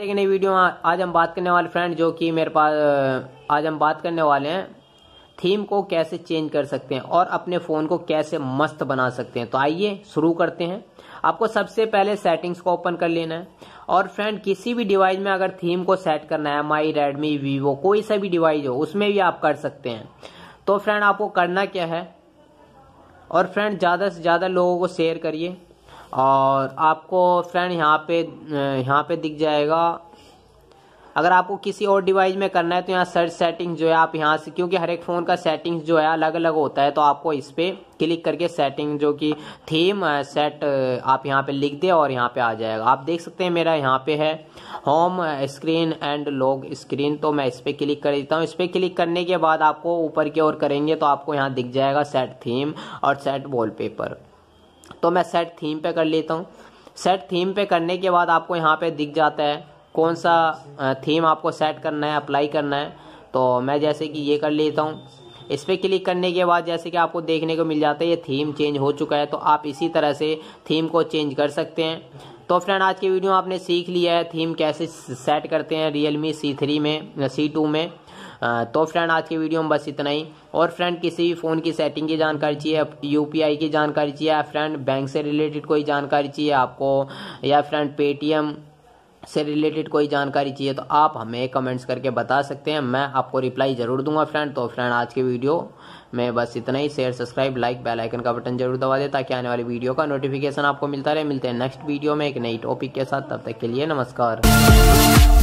एक नई वीडियो में आज हम बात करने वाले फ्रेंड जो कि मेरे पास आज हम बात करने वाले हैं थीम को कैसे चेंज कर सकते हैं और अपने फ़ोन को कैसे मस्त बना सकते हैं तो आइए शुरू करते हैं आपको सबसे पहले सेटिंग्स को ओपन कर लेना है और फ्रेंड किसी भी डिवाइस में अगर थीम को सेट करना है माई रेडमी वीवो कोई सा भी डिवाइस हो उसमें भी आप कर सकते हैं तो फ्रेंड आपको करना क्या है और फ्रेंड ज़्यादा से ज़्यादा लोगों को शेयर करिए और आपको फ्रेंड यहाँ पे यहाँ पे दिख जाएगा अगर आपको किसी और डिवाइस में करना है तो यहाँ सर्च सेटिंग्स जो है आप यहाँ से क्योंकि हर एक फ़ोन का सेटिंग्स जो है अलग अलग होता है तो आपको इस पर क्लिक करके सेटिंग जो कि थीम सेट आप यहाँ पे लिख दें और यहाँ पे आ जाएगा आप देख सकते हैं मेरा यहाँ पे है home screen and lock screen तो मैं इस पर क्लिक कर देता हूँ इस पर क्लिक करने के बाद आपको ऊपर की ओर करेंगे तो आपको यहाँ दिख जाएगा सेट थीम और सेट पेपर तो मैं सेट थीम पे कर लेता हूँ सेट थीम पे करने के बाद आपको यहाँ पे दिख जाता है कौन सा थीम आपको सेट करना है अप्लाई करना है तो मैं जैसे कि ये कर लेता हूँ इस पर क्लिक करने के बाद जैसे कि आपको देखने को मिल जाता है ये थीम चेंज हो चुका है तो आप इसी तरह से थीम को चेंज कर सकते हैं तो फ्रेंड आज की वीडियो आपने सीख लिया है थीम कैसे सेट करते हैं रियल मी सी थ्री में सी टू में तो फ्रेंड आज की वीडियो में बस इतना ही और फ्रेंड किसी भी फ़ोन की सेटिंग की जानकारी चाहिए यूपीआई की जानकारी चाहिए या फ्रेंड बैंक से रिलेटेड कोई जानकारी चाहिए आपको या फ्रेंड पेटीएम से रिलेटेड कोई जानकारी चाहिए तो आप हमें कमेंट्स करके बता सकते हैं मैं आपको रिप्लाई ज़रूर दूंगा फ्रेंड तो फ्रेंड आज के वीडियो में बस इतना ही share subscribe like bell icon का बटन जरूर दबा दें ताकि आने वाली वीडियो का नोटिफिकेशन आपको मिलता रहे मिलते हैं नेक्स्ट वीडियो में एक नई टॉपिक के साथ तब तक के लिए नमस्कार